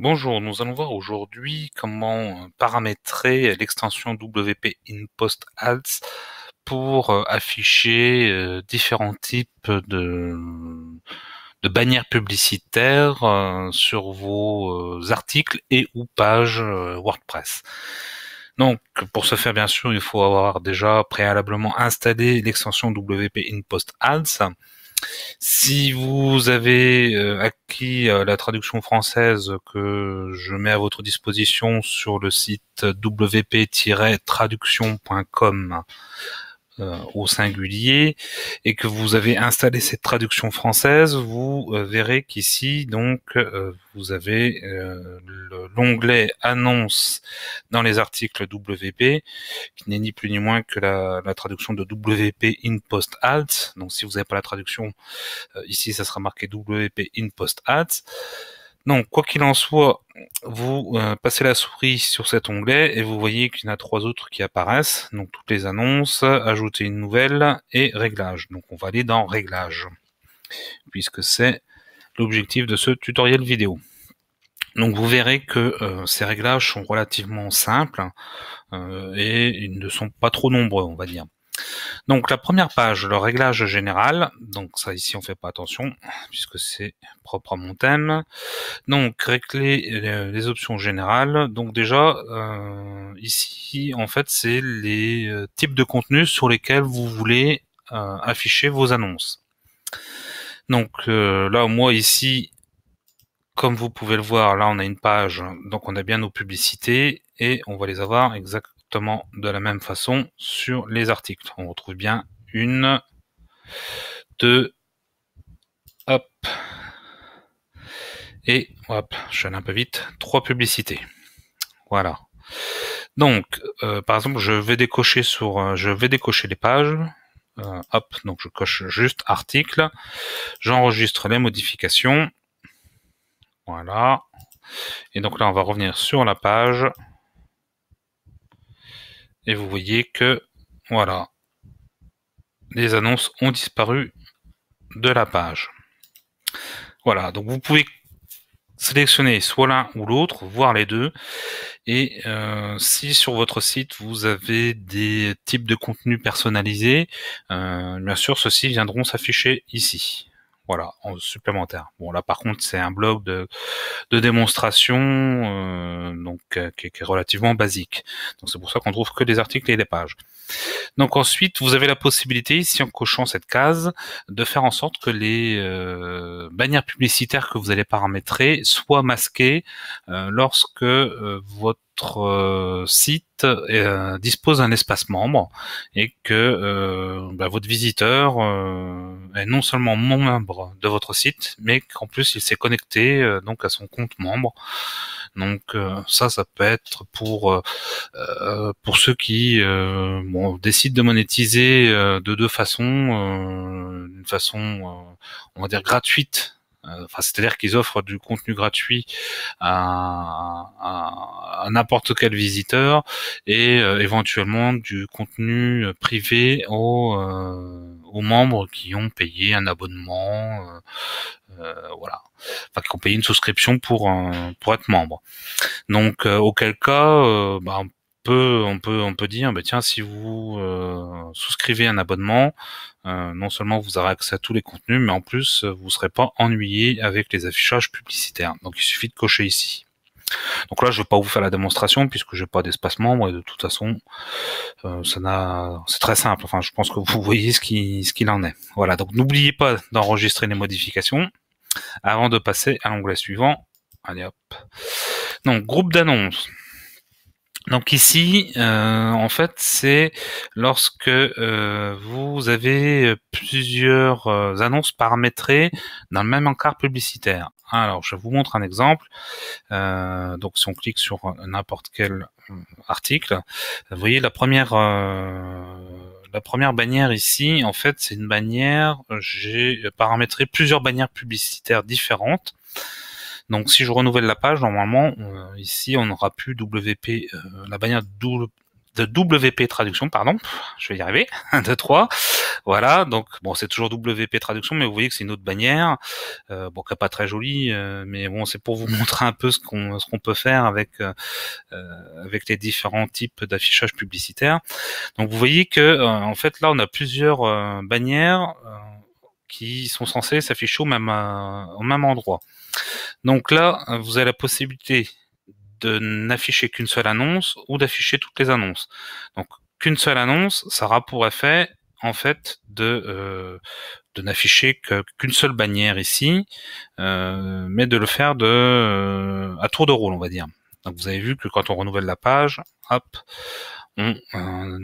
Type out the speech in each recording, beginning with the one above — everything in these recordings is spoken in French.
Bonjour, nous allons voir aujourd'hui comment euh, paramétrer l'extension WP post Ads pour euh, afficher euh, différents types de, bannières publicitaires sur vos articles et ou pages WordPress. Donc, pour ce faire, bien sûr, il faut avoir déjà préalablement installé l'extension WP InPost Ads si vous avez euh, acquis euh, la traduction française que je mets à votre disposition sur le site wp-traduction.com, euh, au singulier et que vous avez installé cette traduction française, vous euh, verrez qu'ici donc euh, vous avez l'onglet annonce dans les articles WP qui n'est ni plus ni moins que la, traduction de WP in post alt. Donc si vous n'avez pas la traduction ici, ça sera marqué WP in post alt. Donc, quoi qu'il en soit, vous euh, passez la souris sur cet onglet et vous voyez qu'il y en a trois autres qui apparaissent. Donc, toutes les annonces, ajouter une nouvelle et réglages. Donc, on va aller dans réglages puisque c'est l'objectif de ce tutoriel vidéo. Donc vous verrez que euh, ces réglages sont relativement simples euh, et ils ne sont pas trop nombreux, on va dire. Donc la première page, le réglage général. Donc ça ici on fait pas attention puisque c'est propre à mon thème. Donc régler les options générales. Donc déjà euh, ici en fait c'est les euh, types de contenus sur lesquels vous voulez euh, afficher vos annonces. Donc là moi ici comme vous pouvez le voir là on a une page donc on a bien nos publicités et on va les avoir exactement de la même façon sur les articles. On retrouve bien une, deux, hop, et hop, je vais un peu vite, trois publicités. Voilà. Donc, euh, par exemple, je vais décocher sur, euh, je vais décocher les pages. Euh, hop, donc je coche juste article. J'enregistre les modifications. Voilà. Et donc là, on va revenir sur la page. Et vous voyez que, voilà, les annonces ont disparu de la page. Voilà, donc vous pouvez sélectionner soit l'un ou l'autre, voire les deux. Et euh, si sur votre site vous avez des types de contenus personnalisés, euh, bien sûr ceux-ci viendront s'afficher ici. Voilà, en supplémentaire. Bon là par contre c'est un blog de, de démonstration euh, donc euh, qui, est relativement basique. Donc c'est pour ça qu'on trouve que des articles et des pages. Donc ensuite vous avez la possibilité ici en cochant cette case de faire en sorte que les euh, bannières publicitaires que vous allez paramétrer soient masquées lorsque votre votre euh, site euh, dispose d'un espace membre et que euh, bah, votre visiteur est non seulement membre de votre site, mais qu'en plus il s'est connecté donc à son compte membre. Donc ça, ça peut être pour pour ceux qui décident de monétiser de deux façons, une façon on va dire gratuite euh, enfin, c'est-à-dire qu'ils offrent du contenu gratuit à, à, n'importe quel visiteur et euh, éventuellement du contenu privé aux, euh, aux membres qui ont payé un abonnement, voilà, enfin qui ont payé une souscription pour pour être membre. Donc, auquel cas, ben, on peut, on peut dire, bah, tiens, si vous euh, souscrivez un abonnement, euh, non seulement vous aurez accès à tous les contenus, mais en plus, euh, vous ne serez pas ennuyé avec les affichages publicitaires. Donc, il suffit de cocher ici. Donc là, je ne vais pas vous faire la démonstration puisque je n'ai pas d'espace membre et de toute façon, ça c'est très simple. Enfin, je pense que vous voyez ce qui, ce qu'il en est. Voilà. Donc n'oubliez pas d'enregistrer les modifications avant de passer à l'onglet suivant. Allez hop. Donc groupe d'annonces. Donc ici, euh, en fait, c'est lorsque euh, vous avez plusieurs euh, annonces paramétrées dans le même encart publicitaire. Alors, je vous montre un exemple. donc, si on clique sur n'importe quel article, vous voyez la première la première bannière ici, en fait, c'est une bannière. J'ai paramétré plusieurs bannières publicitaires différentes. Donc si je renouvelle la page, normalement, euh, ici, on aura plus WP, euh, la bannière de WP traduction, pardon, je vais y arriver, 1, 2, 3, voilà, donc bon c'est toujours WP traduction, mais vous voyez que c'est une autre bannière, euh, bon qui n'est pas très jolie, mais bon c'est pour vous montrer un peu ce qu'on ce qu'on peut faire avec avec les différents types d'affichage publicitaire. Donc vous voyez que en fait là on a plusieurs bannières qui sont censées s'afficher au même au même endroit. Donc là, vous avez la possibilité de n'afficher qu'une seule annonce ou d'afficher toutes les annonces. Donc qu'une seule annonce, ça aura pour effet en fait de euh, de n'afficher qu'une seule bannière ici, euh, mais de le faire de euh, à tour de rôle, on va dire. Donc vous avez vu que quand on renouvelle la page, hop, on,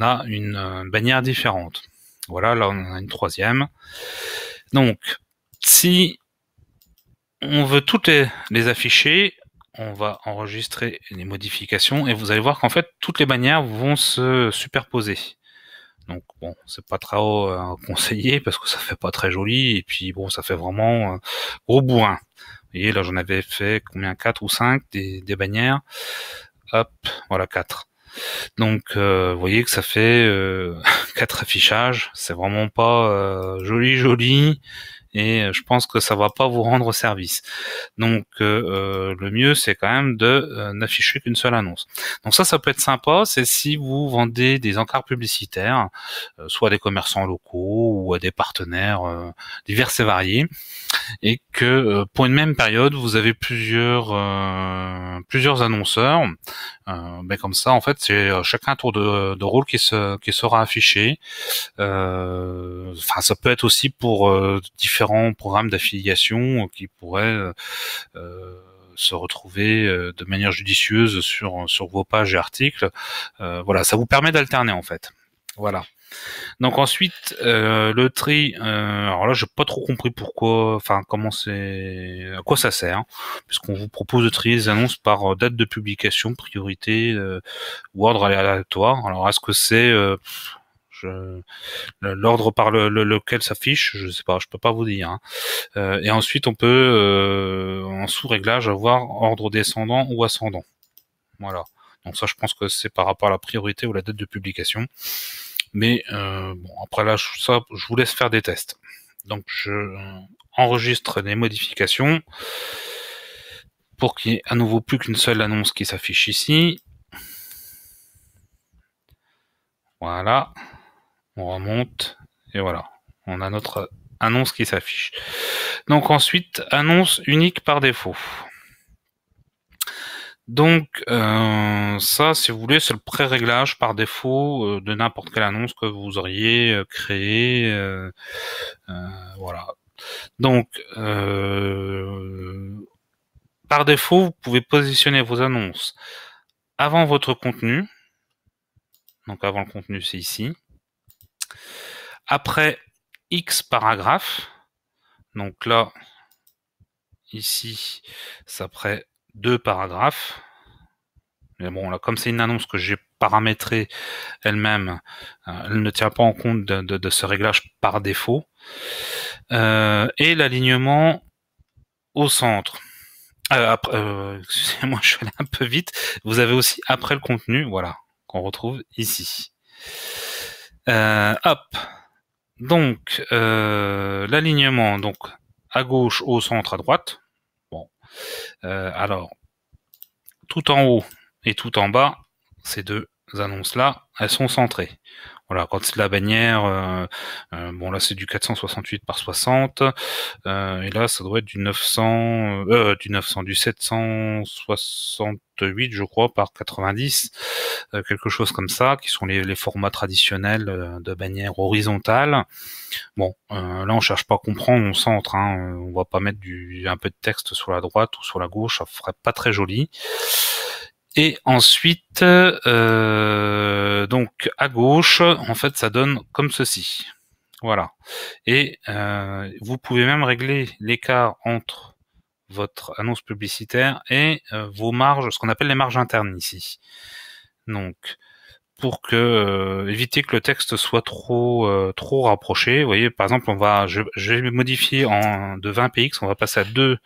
a une, une bannière différente. Voilà, là on en a une troisième. Donc si on veut toutes les, afficher. On va enregistrer les modifications et vous allez voir qu'en fait toutes les bannières vont se superposer. Donc bon, c'est pas très conseillé parce que ça fait pas très joli et puis bon, ça fait vraiment au euh, gros bourrin. Vous voyez, là j'en avais fait combien 4 ou 5 des, des bannières. Hop, voilà 4. Donc euh, vous voyez que ça fait 4 euh, affichages, c'est vraiment pas joli joli et euh, je pense que ça va pas vous rendre service. Donc euh, euh, le mieux c'est quand même de n'afficher qu'une seule annonce. Donc ça ça peut être sympa, c'est si vous vendez des encarts publicitaires, soit à des commerçants locaux ou à des partenaires divers et variés, et que pour une même période vous avez plusieurs plusieurs annonceurs. Ben comme ça en fait c'est chacun tour de, rôle qui se qui sera affiché. Enfin ça peut être aussi pour différents programmes d'affiliation qui pourraient euh, euh, se retrouver euh, de manière judicieuse sur, vos pages et articles. voilà, ça vous permet d'alterner en fait. Voilà. Donc ensuite, le tri. alors là, j'ai pas trop compris pourquoi, enfin comment c'est, à quoi ça sert, hein, puisqu'on vous propose de trier les annonces par date de publication, priorité ou ordre aléatoire. Alors est-ce que c'est l'ordre par lequel s'affiche, je sais pas, je ne peux pas vous dire. Hein. Euh, et ensuite, on peut euh, en sous-réglage avoir ordre descendant ou ascendant. Voilà. Donc ça, je pense que c'est par rapport à la priorité ou la date de publication. Mais euh, bon, après là, ça, je vous laisse faire des tests. Donc je enregistre les modifications pour qu'il n'y ait à nouveau plus qu'une seule annonce qui s'affiche ici. Voilà. On remonte et voilà. On a notre annonce qui s'affiche. Donc ensuite, annonce unique par défaut. Donc euh, ça, si vous voulez, c'est le pré-réglage par défaut euh, de n'importe quelle annonce que vous auriez euh, créée. voilà. Donc par défaut, vous pouvez positionner vos annonces avant votre contenu. Donc avant le contenu, c'est ici. Après X paragraphe, donc là, ici, ça après deux paragraphes. Mais bon, là, comme c'est une annonce que j'ai paramétrée elle-même, euh, elle ne tient pas en compte de, ce réglage par défaut. Euh, et l'alignement au centre. Euh, euh excusez-moi, je suis allé un peu vite. Vous avez aussi après le contenu, voilà, qu'on retrouve ici. Euh, hop. Donc, euh, l'alignement, donc à gauche, au centre, à droite. Bon. Euh, alors, tout en haut et tout en bas, c'est deux annonces-là, elles sont centrées. Voilà, quand c'est la bannière, euh, euh, bon là c'est du 468 par 60, euh, et là ça doit être du 900, du 900, du 768 je crois par 90, quelque chose comme ça, qui sont les, les formats traditionnels de bannière horizontale. Bon, là on cherche pas à comprendre, on centre, hein, on va pas mettre du, un peu de texte sur la droite ou sur la gauche, ça ferait pas très joli. Et ensuite, euh, donc à gauche, en fait, ça donne comme ceci. Voilà. Et euh, vous pouvez même régler l'écart entre votre annonce publicitaire et euh, vos marges, ce qu'on appelle les marges internes ici. Donc, pour que éviter que le texte soit trop trop rapproché. Vous voyez, par exemple, on va, je, je vais modifier en de 20 px, on va passer à 2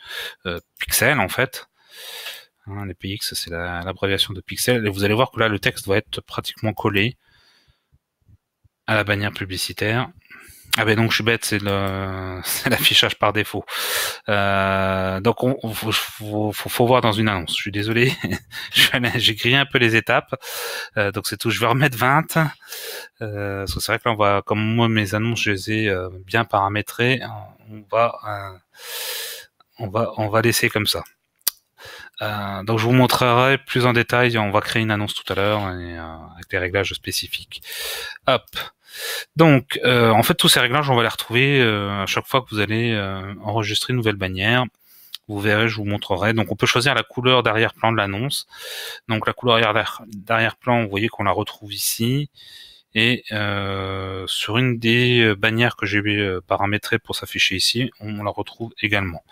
pixels en fait les PX, c'est l'abréviation de pixel, Et vous allez voir que là, le texte doit être pratiquement collé à la bannière publicitaire. Ah ben donc je suis bête, c'est l'affichage par défaut. Euh, donc on, faut, voir dans une annonce. Je suis désolé, j'ai grillé un peu les étapes. Euh, donc c'est tout. Je vais remettre 20. Euh, parce que c'est vrai que là on va, comme moi mes annonces, je les ai euh, bien paramétrées. On va, on va, on va laisser comme ça. Euh, donc je vous montrerai plus en détail, on va créer une annonce tout à l'heure hein, euh, avec des réglages spécifiques. Hop. Donc euh, en fait tous ces réglages on va les retrouver euh, à chaque fois que vous allez enregistrer une nouvelle bannière. Vous verrez, je vous montrerai. Donc on peut choisir la couleur d'arrière-plan de l'annonce. Donc la couleur d'arrière-plan, vous voyez qu'on la retrouve ici. Et euh, sur une des euh, bannières que j'ai euh, paramétrées pour s'afficher ici, on la retrouve également.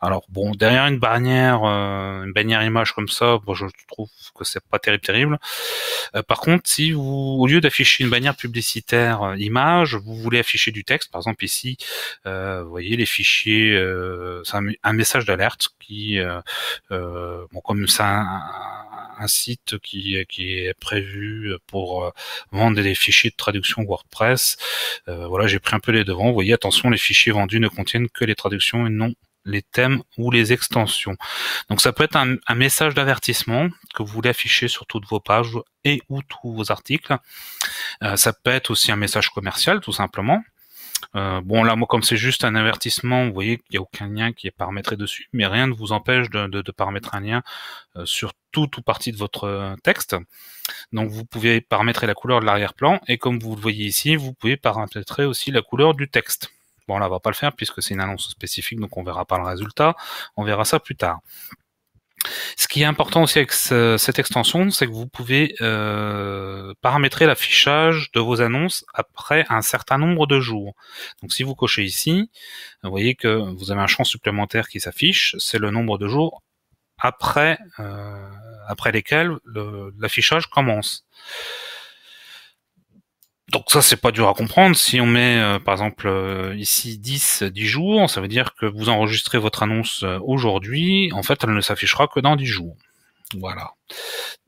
Alors bon, derrière une bannière, une bannière image comme ça, je trouve que c'est pas terrible, terrible. par contre, si vous, au lieu d'afficher une bannière publicitaire image, vous voulez afficher du texte, par exemple ici, vous voyez les fichiers, c'est un, message d'alerte qui, bon, comme ça, un, site qui, qui est prévu pour vendre des fichiers de traduction WordPress. Euh, voilà, j'ai pris un peu les devants. Vous voyez, attention, les fichiers vendus ne contiennent que les traductions et non les thèmes ou les extensions. Donc ça peut être un, message d'avertissement que vous voulez afficher sur toutes vos pages et ou tous vos articles. Euh, ça peut être aussi un message commercial tout simplement. Euh, bon là, moi comme c'est juste un avertissement, vous voyez qu'il n'y a aucun lien qui est paramétré dessus, mais rien ne vous empêche de, de, paramétrer un lien euh, sur toute ou partie de votre euh, texte. Donc vous pouvez paramétrer la couleur de l'arrière-plan et comme vous le voyez ici, vous pouvez paramétrer aussi la couleur du texte. Bon là, on va pas le faire puisque c'est une annonce spécifique, donc on verra pas le résultat. On verra ça plus tard. Ce qui est important aussi avec cette extension, c'est que vous pouvez euh, paramétrer l'affichage de vos annonces après un certain nombre de jours. Donc si vous cochez ici, vous voyez que vous avez un champ supplémentaire qui s'affiche, c'est le nombre de jours après, euh, après lesquels l'affichage commence donc ça, c'est pas dur à comprendre. Si on met, euh, par exemple, euh, ici 10, 10 jours, ça veut dire que vous enregistrez votre annonce euh, aujourd'hui. En fait, elle ne s'affichera que dans 10 jours. Voilà.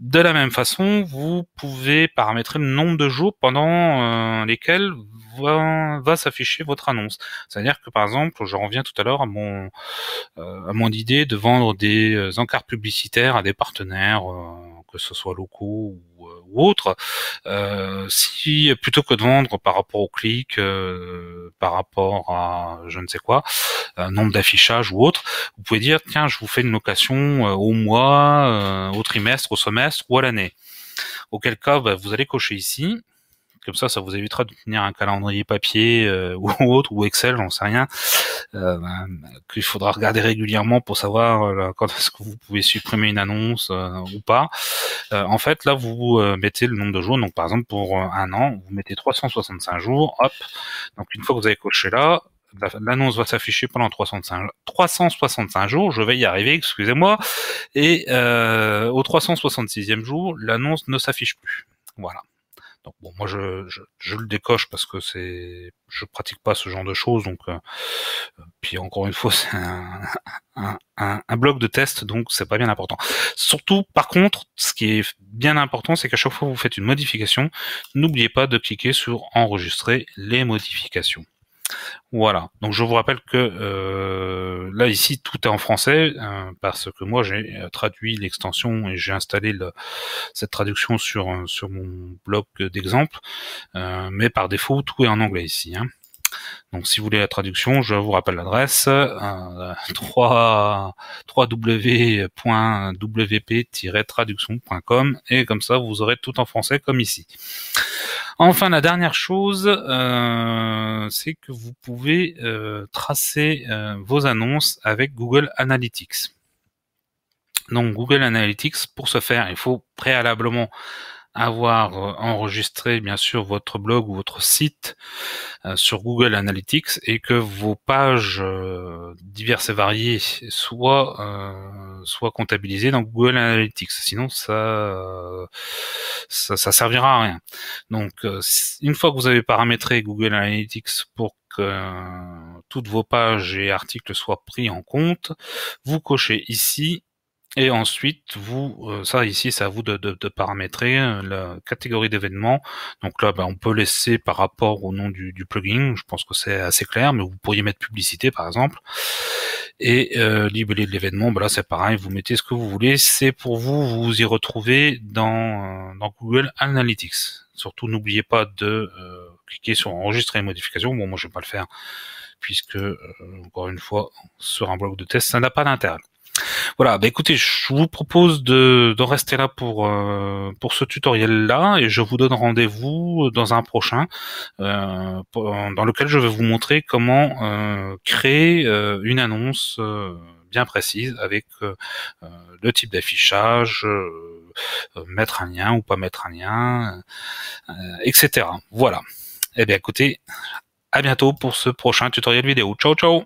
De la même façon, vous pouvez paramétrer le nombre de jours pendant lesquels va, s'afficher votre annonce. C'est-à-dire que par exemple, je reviens tout à l'heure à mon idée de vendre des encarts publicitaires à des partenaires, que ce soit locaux ou ou autre, euh, si plutôt que de vendre par rapport au clic, euh, par rapport à je ne sais quoi, un nombre d'affichages ou autre, vous pouvez dire tiens je vous fais une location euh, au mois, au trimestre, au semestre ou à l'année. Auquel cas bah, vous allez cocher ici, comme ça, ça vous évitera de tenir un calendrier papier euh, ou autre, ou Excel, j'en sais rien, euh, ben, qu'il faudra regarder régulièrement pour savoir euh, quand est-ce que vous pouvez supprimer une annonce euh, ou pas. en fait, là, vous mettez le nombre de jours. Donc, par exemple, pour un an, vous mettez 365 jours. Hop. Donc, une fois que vous avez coché là, l'annonce va s'afficher pendant 365, 365 jours, je vais y arriver, excusez-moi, et euh, au 366e jour, l'annonce ne s'affiche plus. Voilà bon, moi je, je, le décoche parce que c'est, je pratique pas ce genre de choses. Donc euh, puis encore une fois, c'est un, un, bloc de test, donc c'est pas bien important. Surtout, par contre, ce qui est bien important, c'est qu'à chaque fois que vous faites une modification, n'oubliez pas de cliquer sur enregistrer les modifications. Voilà. Donc je vous rappelle que euh, là ici tout est en français hein, parce que moi j'ai euh, traduit l'extension et j'ai installé cette traduction sur euh, sur mon blog d'exemple, mais par défaut tout est en anglais ici. Hein. Donc si vous voulez la traduction, je vous rappelle l'adresse euh, www.wp-traduction.com et comme ça vous aurez tout en français comme ici. Enfin, la dernière chose, euh, c'est que vous pouvez euh, tracer vos annonces avec Google Analytics. Donc Google Analytics, pour ce faire, il faut préalablement avoir euh, enregistré bien sûr votre blog ou votre site euh, sur Google Analytics et que vos pages euh, diverses et variées soient soient comptabilisées dans Google Analytics. Sinon, ça ça, ça servira à rien. Donc, une fois que vous avez paramétré Google Analytics pour que toutes vos pages et articles soient pris en compte, vous cochez ici et ensuite, vous, euh, ça ici, c'est à vous de, paramétrer euh, la catégorie d'événements. Donc là, ben, on peut laisser par rapport au nom du, plugin. Je pense que c'est assez clair, mais vous pourriez mettre publicité, par exemple. Et euh, libellé de l'événement, ben là, c'est pareil. Vous mettez ce que vous voulez. C'est pour vous, vous, y retrouvez dans, euh, Google Analytics. Surtout, n'oubliez pas de cliquer sur enregistrer les modifications. Bon, moi, je vais pas le faire puisque, encore une fois, sur un blog de test, ça n'a pas d'intérêt. Voilà, bah, écoutez, je vous propose de, rester là pour euh, pour ce tutoriel là et je vous donne rendez-vous dans un prochain euh, dans lequel je vais vous montrer comment euh, créer une annonce bien précise avec le type d'affichage, mettre un lien ou pas mettre un lien, etc. Voilà. Eh bien écoutez, à bientôt pour ce prochain tutoriel vidéo. Ciao ciao